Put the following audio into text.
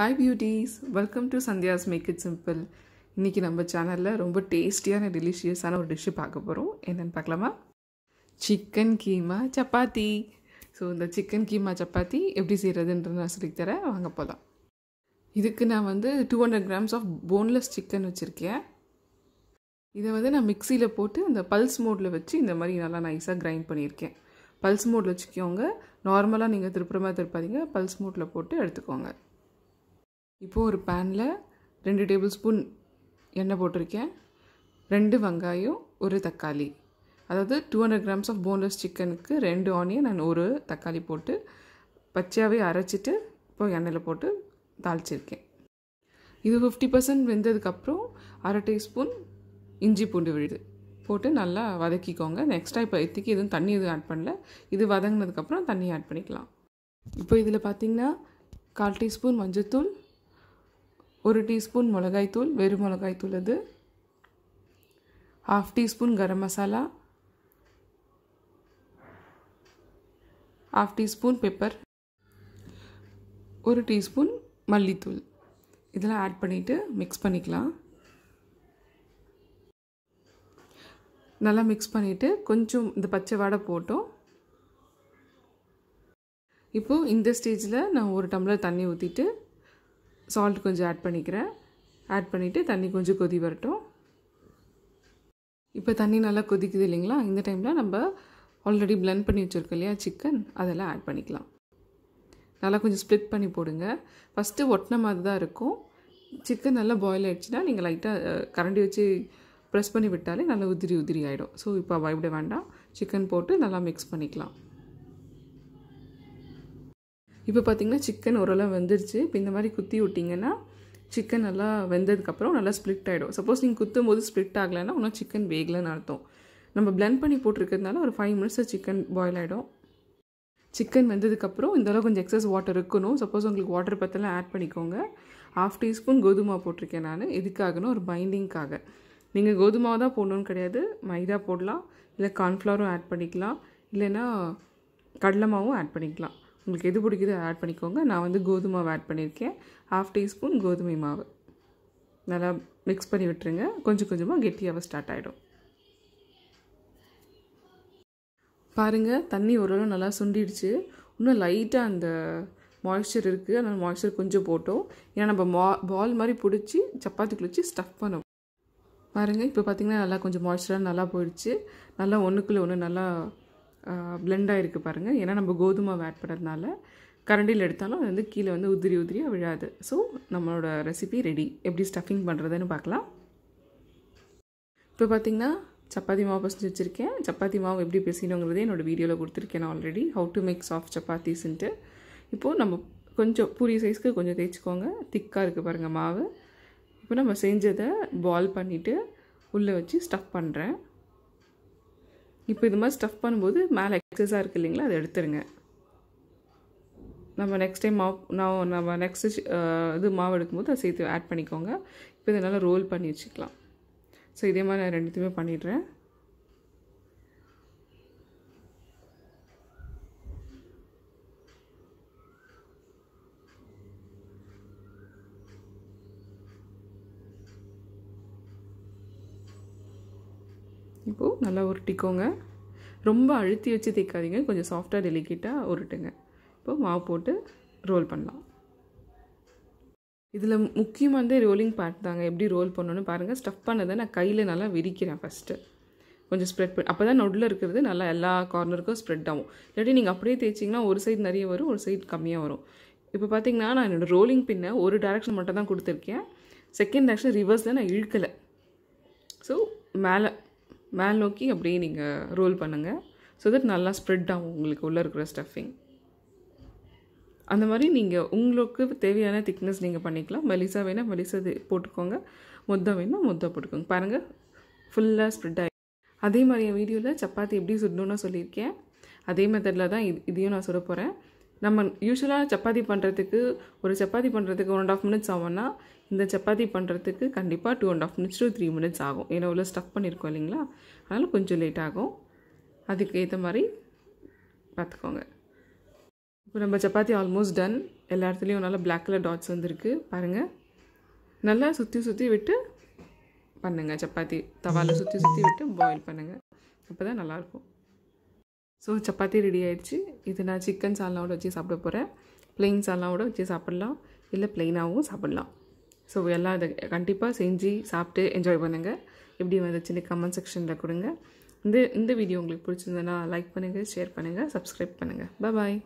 hi beauties welcome to Sandhya's make it simple இன்றைக்கி நம்ம சேனலில் ரொம்ப டேஸ்டியான டெலிஷியஸான ஒரு டிஷ்ஷு பார்க்க போகிறோம் என்னென்னு பார்க்கலாமா சிக்கன் கீமா சப்பாத்தி ஸோ இந்த சிக்கன் கீமா சப்பாத்தி எப்படி செய்கிறதுன்ற நான் சொல்லி தர வாங்க போகலாம் இதுக்கு நான் வந்து two hundred grams of boneless chicken வச்சுருக்கேன் இதை வந்து நான் மிக்சியில் போட்டு அந்த பல்ஸ் மோடில் வச்சு இந்த மாதிரி நல்லா நைஸாக கிரைண்ட் பண்ணியிருக்கேன் பல்ஸ் மோடில் வச்சுக்கோங்க நார்மலாக நீங்கள் திருப்புறமாக திருப்பாதீங்க பல்ஸ் மோடில் போட்டு எடுத்துக்கோங்க இப்போது ஒரு பேனில் ரெண்டு டேபிள் ஸ்பூன் எண்ணெய் போட்டிருக்கேன் ரெண்டு வெங்காயம் ஒரு தக்காளி அதாவது two hundred grams of boneless சிக்கனுக்கு ரெண்டு ஆனியன் நான் ஒரு தக்காளி போட்டு பச்சையாகவே அரைச்சிட்டு இப்போ எண்ணெயில் போட்டு தாளிச்சிருக்கேன் இது ஃபிஃப்டி பர்சன்ட் வெந்ததுக்கப்புறம் அரை டீஸ்பூன் இஞ்சி பூண்டு விழுது போட்டு நல்லா வதக்கிக்கோங்க நெக்ஸ்ட்டாக இப்போ எத்திக்கு எதுவும் தண்ணி எதுவும் ஆட் பண்ணல இது வதங்கினதுக்கப்புறம் தண்ணி ஆட் பண்ணிக்கலாம் இப்போ இதில் பார்த்திங்கன்னா கால் டீஸ்பூன் மஞ்சத்தூள் ஒரு டீஸ்பூன் மிளகாய்த்தூள் வெறும் மிளகாய்த்தூள் அது half teaspoon garam masala half teaspoon pepper ஒரு டீஸ்பூன் மல்லித்தூள் இதெல்லாம் ஆட் பண்ணிவிட்டு மிக்ஸ் பண்ணிக்கலாம் நல்லா மிக்ஸ் பண்ணிவிட்டு கொஞ்சம் இந்த பச்சை வாடை போட்டோம் இப்போது இந்த ஸ்டேஜில் நான் ஒரு டம்ளர் தண்ணி ஊற்றிட்டு சால்ட் கொஞ்சம் ஆட் பண்ணிக்கிறேன் ஆட் பண்ணிவிட்டு தண்ணி கொஞ்சம் கொதி வரட்டும் இப்போ தண்ணி நல்லா கொதிக்குது இல்லைங்களா இந்த டைமில் நம்ம ஆல்ரெடி பிளெண்ட் பண்ணி வச்சுருக்கோம் இல்லையா சிக்கன் அதெல்லாம் ஆட் பண்ணிக்கலாம் நல்லா கொஞ்சம் ஸ்ப்ளிட் பண்ணி போடுங்க ஃபஸ்ட்டு ஒட்டின மாதிரி தான் இருக்கும் சிக்கன் நல்லா பாயில் ஆகிடுச்சுன்னா நீங்கள் லைட்டாக கரண்டி வச்சு ப்ரெஸ் பண்ணி விட்டாலே நல்லா உதிரி உதிரி ஆகிடும் ஸோ இப்போ பயப்பட வேண்டாம் சிக்கன் போட்டு நல்லா மிக்ஸ் பண்ணிக்கலாம் இப்போ பார்த்திங்கன்னா சிக்கன் ஓரளவு வெந்துருச்சு இப்போ இந்த மாதிரி குத்தி விட்டிங்கன்னா சிக்கன் நல்லா வெந்ததுக்கப்புறம் நல்லா ஸ்ப்ளிட் ஆகிடும் சப்போஸ் நீங்கள் குத்தும் போது ஸ்ப்ளிட் ஆகலைன்னா இன்னும் சிக்கன் வேகலைன்னு அர்த்தம் நம்ம பிளெண்ட் பண்ணி போட்டிருக்கிறதுனால ஒரு ஃபைவ் மினிட்ஸில் சிக்கன் பாயில் ஆகிடும் சிக்கன் வெந்ததுக்கப்புறம் இந்தளவு கொஞ்சம் எக்ஸஸ் வாட்டர் இருக்கணும் சப்போஸ் உங்களுக்கு வாட்டர் பற்றலாம் ஆட் பண்ணிக்கோங்க ஹாஃப் டீஸ்பூன் கோதுமா போட்டிருக்கேன் நான் எதுக்காகனும் ஒரு பைண்டிங்க்காக நீங்கள் கோதுமாவை தான் போடணும்னு கிடையாது மைதா போடலாம் இல்லை கார்ன்ஃப்ளவரும் ஆட் பண்ணிக்கலாம் இல்லைன்னா கடலை மாவும் ஆட் பண்ணிக்கலாம் உங்களுக்கு எது பிடிக்குதோ ஆட் பண்ணிக்கோங்க நான் வந்து கோதுமை ஆட் பண்ணியிருக்கேன் ஹாஃப் டீஸ்பூன் கோதுமை மாவு நல்லா மிக்ஸ் பண்ணி விட்டுருங்க கொஞ்சம் கொஞ்சமாக கெட்டியாக ஸ்டார்ட் ஆகிடும் பாருங்கள் தண்ணி ஓரளவு நல்லா சுண்டிடுச்சு இன்னும் லைட்டாக அந்த மாய்ஸ்சர் இருக்குது அதனால் மாய்ஸ்சர் கொஞ்சம் போட்டோம் ஏன்னா நம்ம மா பால் மாதிரி பிடிச்சி சப்பாத்தி குளிச்சு ஸ்டஃப் பண்ணோம் பாருங்கள் இப்போ பார்த்திங்கன்னா நல்லா கொஞ்சம் மாய்ஸ்சராக நல்லா போயிடுச்சு நல்லா ஒன்றுக்குள்ளே ஒன்று நல்லா பிளெண்ட் ஆகிருக்கு பாருங்கள் ஏன்னா நம்ம கோதுமை ஆட் பண்ணுறதுனால கரண்டியில் எடுத்தாலும் அது வந்து கீழே வந்து உதிரி உதிரியாக விழாது ஸோ நம்மளோட ரெசிபி ரெடி எப்படி ஸ்டஃபிங் பண்ணுறதுன்னு பார்க்கலாம் இப்போ பார்த்திங்கன்னா சப்பாத்தி மாவு பசஞ்சு வச்சுருக்கேன் சப்பாத்தி மாவு எப்படி பிசையணுங்கிறது என்னோடய வீடியோவில் கொடுத்துருக்கேன் நான் already how to make soft சப்பாத்திஸ்ன்ட்டு இப்போது நம்ம கொஞ்சம் பூரி சைஸ்க்கு கொஞ்சம் தேய்ச்சிக்கோங்க திக்காக இருக்குது பாருங்கள் மாவு இப்போ நம்ம செஞ்சதை பால் பண்ணிவிட்டு உள்ளே வச்சு ஸ்டஃப் பண்ணுறேன் இப்போ இது மாதிரி ஸ்டஃப் பண்ணும்போது மேலே எக்ஸஸாக இருக்குது இல்லைங்களா அதை எடுத்துருங்க நம்ம நெக்ஸ்ட் டைம் மாவு நான் நம்ம நெக்ஸ்ட்டு இது மாவு எடுக்கும்போது அதை சேர்த்து ஆட் பண்ணிக்கோங்க இப்போ இதை நல்லா ரோல் பண்ணி வச்சுக்கலாம் ஸோ இதே மாதிரி நான் ரெண்டுத்தையுமே பண்ணிடுறேன் இப்போது நல்லா உருட்டிக்கோங்க ரொம்ப அழுத்தி வச்சு தேய்க்காதீங்க கொஞ்சம் சாஃப்டாக டெலிகேட்டாக உருட்டுங்க இப்போது மாவு போட்டு ரோல் பண்ணலாம் இதில் முக்கியமாக இருந்தே ரோலிங் பார்ட் தாங்க எப்படி ரோல் பண்ணணும்னு பாருங்கள் ஸ்டஃப் பண்ணதை நான் கையில் நல்லா விரிக்கிறேன் ஃபஸ்ட்டு கொஞ்சம் ஸ்ப்ரெட் பண்ணி அப்போ தான் நொடில் இருக்கிறது நல்லா எல்லா கார்னருக்கும் ஸ்ப்ரெட் ஆகும் இல்லாட்டி நீங்கள் அப்படியே தேய்ச்சிங்கன்னா ஒரு சைடு நிறைய வரும் ஒரு சைடு கம்மியாக வரும் இப்போ பார்த்தீங்கன்னா நான் என்னோடய ரோலிங் பின்னை ஒரு டேரக்ஷன் மட்டும் தான் கொடுத்துருக்கேன் செகண்ட் டேரக்ஷன் ரிவர்ஸில் நான் இழுக்கலை ஸோ மேலே மேல் நோக்கி அப்படியே நீங்கள் ரோல் பண்ணுங்கள் ஸோ தட் நல்லா ஸ்ப்ரெட் ஆகும் உங்களுக்கு உள்ளே இருக்கிற ஸ்டஃபிங் அந்த மாதிரி நீங்கள் உங்களுக்கு தேவையான திக்னஸ் நீங்கள் பண்ணிக்கலாம் மெலிசா வேணால் மெலிசா போட்டுக்கோங்க மொத்தம் வேணால் மொத்தம் போட்டுக்கோங்க பாருங்கள் ஃபுல்லாக ஸ்ப்ரெட் ஆகி அதே மாதிரி என் வீடியோவில் சப்பாத்தி எப்படி சுடணும்னு சொல்லியிருக்கேன் அதே மெத்தடில் தான் இது இதையும் நான் சுட போகிறேன் நம்ம யூஸ்வலாக சப்பாத்தி பண்ணுறதுக்கு ஒரு சப்பாத்தி பண்ணுறதுக்கு ஒன் அண்ட் ஆஃப் மினிட்ஸ் ஆகும்னா இந்த சப்பாத்தி பண்ணுறதுக்கு கண்டிப்பாக two and half minutes two three minutes ஆகும் ஏன்னா உள்ள ஸ்டஃப் பண்ணியிருக்கோம் இல்லைங்களா அதனால் கொஞ்சம் லேட் ஆகும் அதுக்கு ஏற்ற மாதிரி பார்த்துக்கோங்க இப்போ நம்ம சப்பாத்தி ஆல்மோஸ்ட் டன் எல்லா இடத்துலையும் நல்லா பிளாக் கலர் டாட்ஸ் வந்துருக்கு பாருங்கள் நல்லா சுற்றி சுற்றி விட்டு பண்ணுங்கள் சப்பாத்தி தவாலில் சுற்றி சுற்றி விட்டு பாயில் பண்ணுங்கள் அப்போ தான் நல்லாயிருக்கும் ஸோ சப்பாத்தி ரெடி ஆகிடுச்சு இது நான் சிக்கன் சால்னாவோட வச்சு சாப்பிட போகிறேன் ப்ளெயின் சால்னாவோட வச்சு சாப்பிட்லாம் இல்லை ப்ளெயினாகவும் சாப்பிட்லாம் ஸோ எல்லாம் இதை கண்டிப்பாக செஞ்சு சாப்பிட்டு என்ஜாய் பண்ணுங்கள் எப்படி வந்துச்சுன்னு கமெண்ட் செக்ஷனில் கொடுங்க இந்த இந்த வீடியோ உங்களுக்கு பிடிச்சிருந்தேன்னா லைக் பண்ணுங்கள் ஷேர் பண்ணுங்கள் சப்ஸ்கிரைப் பண்ணுங்கள் பாய்